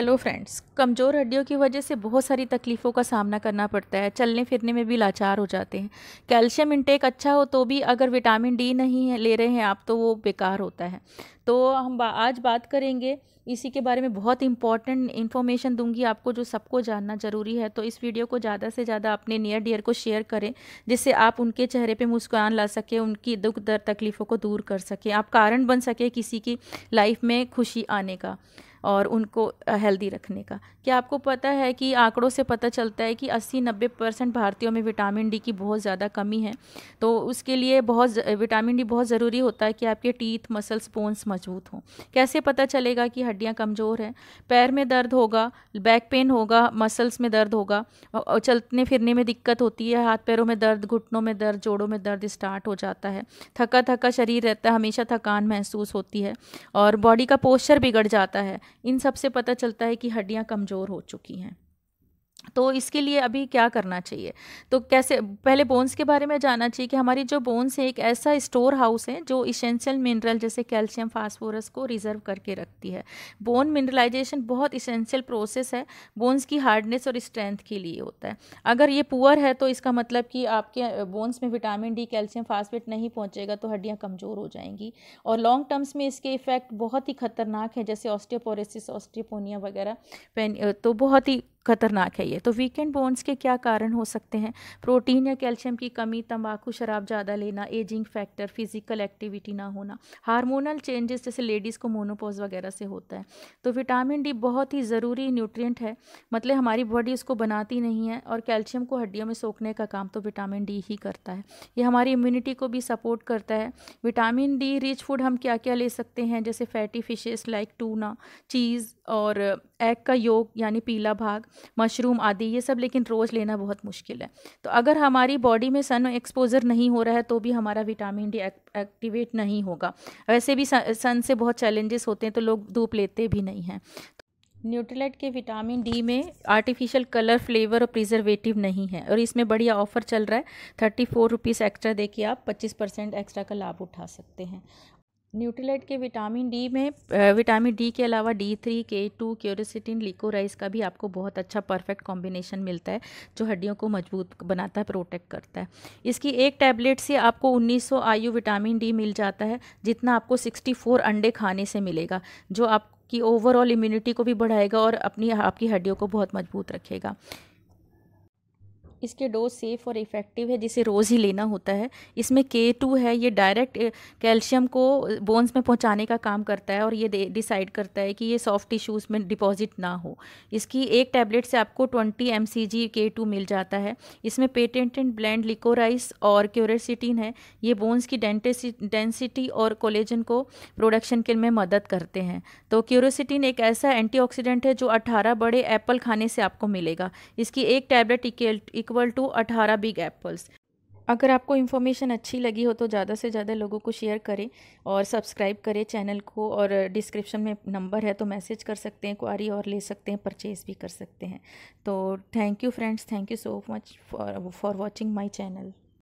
hello friends कमज़ोर हड्डियों की वजह से बहुत सारी तकलीफ़ों का सामना करना पड़ता है चलने फिरने में भी लाचार हो जाते हैं कैल्शियम इंटेक अच्छा हो तो भी अगर विटामिन डी नहीं है ले रहे हैं आप तो वो बेकार होता है तो हम बा, आज बात करेंगे इसी के बारे में बहुत इंपॉर्टेंट इन्फॉर्मेशन दूंगी आपको जो सबको जानना ज़रूरी है तो इस वीडियो को ज़्यादा से ज़्यादा अपने नियर डियर को शेयर करें जिससे आप उनके चेहरे पे मुस्कान ला सकें उनकी दुख दर्द तकलीफ़ों को दूर कर सकें आप कारण बन सके किसी की लाइफ में खुशी आने का और उनको हेल्दी रखने का क्या आपको पता है कि आंकड़ों से पता चलता है कि 80-90 परसेंट भारतीयों में विटामिन डी की बहुत ज़्यादा कमी है तो उसके लिए बहुत विटामिन डी बहुत ज़रूरी होता है कि आपके टीथ मसल्स बोन्स मजबूत हों कैसे पता चलेगा कि हड्डियाँ कमज़ोर हैं पैर में दर्द होगा बैक पेन होगा मसल्स में दर्द होगा चलने फिरने में दिक्कत होती है हाथ पैरों में दर्द घुटनों में दर्द जोड़ों में दर्द स्टार्ट हो जाता है थका थका शरीर रहता है हमेशा थकान महसूस होती है और बॉडी का पोस्चर बिगड़ जाता है इन सब से पता चलता है कि हड्डियाँ कमज़ोर हो चुकी हैं तो इसके लिए अभी क्या करना चाहिए तो कैसे पहले बोन्स के बारे में जानना चाहिए कि हमारी जो बोन्स है एक ऐसा स्टोर हाउस है जो इसेंशियल मिनरल जैसे कैल्शियम फास्फोरस को रिजर्व करके रखती है बोन मिनरलाइजेशन बहुत इसेंशियल प्रोसेस है बोन्स की हार्डनेस और स्ट्रेंथ के लिए होता है अगर ये पुअर है तो इसका मतलब कि आपके बोन्स में विटामिन डी कैल्शियम फास्फेट नहीं पहुँचेगा तो हड्डियाँ कमज़ोर हो जाएंगी और लॉन्ग टर्म्स में इसके इफ़ेक्ट बहुत ही खतरनाक है जैसे ऑस्टियोपोरेसिस ऑस्टियोपोनिया वगैरह तो बहुत ही खतरनाक है ये तो वीकेंड बोन्स के क्या कारण हो सकते हैं प्रोटीन या कैल्शियम की कमी तंबाकू शराब ज़्यादा लेना एजिंग फैक्टर फिजिकल एक्टिविटी ना होना हार्मोनल चेंजेस जैसे लेडीज़ को मोनोपोज वगैरह से होता है तो विटामिन डी बहुत ही ज़रूरी न्यूट्रिएंट है मतलब हमारी बॉडी उसको बनाती नहीं है और कैल्शियम को हड्डियों में सोखने का काम तो विटामिन डी ही करता है ये हमारी इम्यूनिटी को भी सपोर्ट करता है विटामिन डी रिच फूड हम क्या क्या ले सकते हैं जैसे fatty fishes like tuna cheese और एग का योग यानी पीला भाग मशरूम आदि ये सब लेकिन रोज़ लेना बहुत मुश्किल है तो अगर हमारी बॉडी में सन एक्सपोज़र नहीं हो रहा है तो भी हमारा विटामिन डी एक्टिवेट नहीं होगा वैसे भी सन से बहुत चैलेंजेस होते हैं तो लोग धूप लेते भी नहीं हैं न्यूट्रीलाइट के विटामिन डी में आर्टिफिशियल कलर फ्लेवर और प्रिजर्वेटिव नहीं है और इसमें बढ़िया ऑफर चल रहा है थर्टी फोर रुपीज़ एक्स्ट्रा दे के आप पच्चीस परसेंट एक्स्ट्रा का लाभ उठा सकते हैं न्यूट्रीलाइट के विटामिन डी में विटामिन डी के अलावा D three K two quercetin liquorice का भी आपको बहुत अच्छा परफेक्ट कॉम्बिनेशन मिलता है जो हड्डियों को मजबूत बनाता है प्रोटेक्ट करता है इसकी एक टैबलेट से आपको 1900 आयु विटामिन डी मिल जाता है जितना आपको 64 अंडे खाने से मिलेगा जो आपकी ओवरऑल इम्यूनिटी को भी बढ़ाएगा और अपनी आपकी हड्डियों को बहुत मजबूत रखेगा इसके डोज सेफ़ और इफ़ेक्टिव है जिसे रोज़ ही लेना होता है इसमें के टू है ये डायरेक्ट कैल्शियम को बोन्स में पहुंचाने का काम करता है और ये डिसाइड करता है कि ये सॉफ्ट टिश्यूज़ में डिपॉजिट ना हो इसकी एक टैबलेट से आपको ट्वेंटी एम सी जी के टू मिल जाता है इसमें पेटेंटेड ब्लैंड लिकोराइस और क्यूरेसिटीन है ये बोन्स की डेंसिटी और कोलेजन को प्रोडक्शन के में मदद करते हैं तो क्यूरोसिटीन एक ऐसा एंटीऑक्सीडेंट है जो अट्ठारह बड़े एप्पल खाने से आपको मिलेगा इसकी एक टैबलेट इक्वल इक्वल टू अठारह बिग एप्पल्स अगर आपको इन्फॉर्मेशन अच्छी लगी हो तो ज़्यादा से ज़्यादा लोगों को शेयर करें और सब्सक्राइब करें चैनल को और डिस्क्रिप्शन में नंबर है तो मैसेज कर सकते हैं क्वारी और ले सकते हैं परचेज़ भी कर सकते हैं तो thank you friends thank you so much for for watching my channel